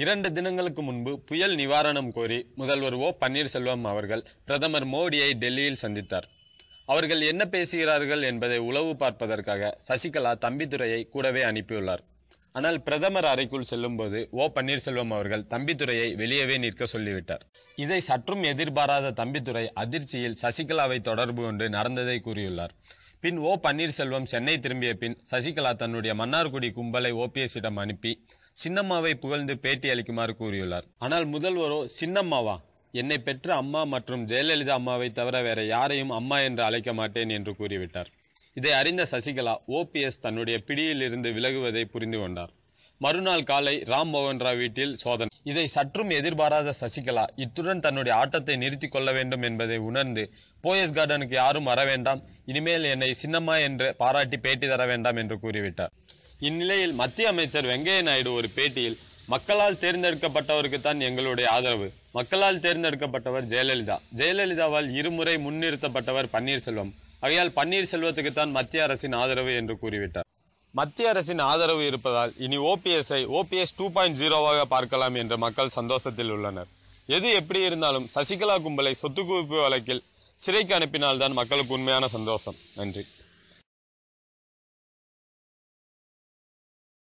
இரண்டு தினங்களுக்கு முன்பு புயல் நிவாரணம் கோரி முதல்வர் ஓ பன்னீர்செல்வம் அவர்கள் பிரதமர் மோடியை டெல்லியில் சந்தித்தார் அவர்கள் என்ன பேசுகிறார்கள் என்பதை உளவு பார்ப்பதற்காக சசிகலா தம்பித்துறையை கூடவே அனுப்பியுள்ளார் ஆனால் பிரதமர் அறைக்குள் செல்லும்போது ஓ பன்னீர்செல்வம் அவர்கள் தம்பித்துறையை வெளியவே நிற்க சொல்லிவிட்டார் இதை சற்றும் எதிர்பாராத தம்பித்துறை அதிர்ச்சியில் சசிகலாவை தொடர்பு கொண்டு நடந்ததை கூறியுள்ளார் பின் ஓ பன்னீர்செல்வம் சென்னை திரும்பிய பின் சசிகலா தன்னுடைய மன்னார்குடி கும்பலை ஓபிஎஸ்ஸிடம் அனுப்பி சின்னம்மாவை புகழ்ந்து பேட்டி அளிக்குமாறு கூறியுள்ளார் ஆனால் முதல்வரோ சின்னம்மாவா என்னை பெற்ற அம்மா மற்றும் ஜெயலலிதா அம்மாவை தவிர வேற யாரையும் அம்மா என்று அழைக்க மாட்டேன் என்று கூறிவிட்டார் இதை அறிந்த சசிகலா ஓபிஎஸ் தன்னுடைய பிடியில் இருந்து விலகுவதை புரிந்து கொண்டார் மறுநாள் காலை ராம் மோகன்ரா வீட்டில் சோதனை இதை சற்றும் எதிர்பாராத சசிகலா இத்துடன் தன்னுடைய ஆட்டத்தை நிறுத்திக் கொள்ள வேண்டும் என்பதை உணர்ந்து போயஸ் கார்டனுக்கு யாரும் வர வேண்டாம் இனிமேல் என்னை சின்னம்மா என்று பாராட்டி பேட்டி தர வேண்டாம் என்று கூறிவிட்டார் இந்நிலையில் மத்திய அமைச்சர் வெங்கைய நாயுடு ஒரு பேட்டியில் மக்களால் தேர்ந்தெடுக்கப்பட்டவருக்கு தான் எங்களுடைய ஆதரவு மக்களால் தேர்ந்தெடுக்கப்பட்டவர் ஜெயலலிதா ஜெயலலிதாவால் இருமுறை முன்னிறுத்தப்பட்டவர் பன்னீர்செல்வம் ஆகையால் பன்னீர்செல்வத்துக்கு தான் மத்திய அரசின் ஆதரவு என்று கூறிவிட்டார் மத்திய அரசின் ஆதரவு இருப்பதால் இனி ஓபிஎஸ்ஐ ஓபிஎஸ் டூ பாயிண்ட் ஜீரோவாக பார்க்கலாம் என்று மக்கள் சந்தோஷத்தில் உள்ளனர் எது எப்படி இருந்தாலும் சசிகலா கும்பலை சொத்து குவிப்பு வழக்கில் சிறைக்கு அனுப்பினால்தான் மக்களுக்கு உண்மையான சந்தோஷம் நன்றி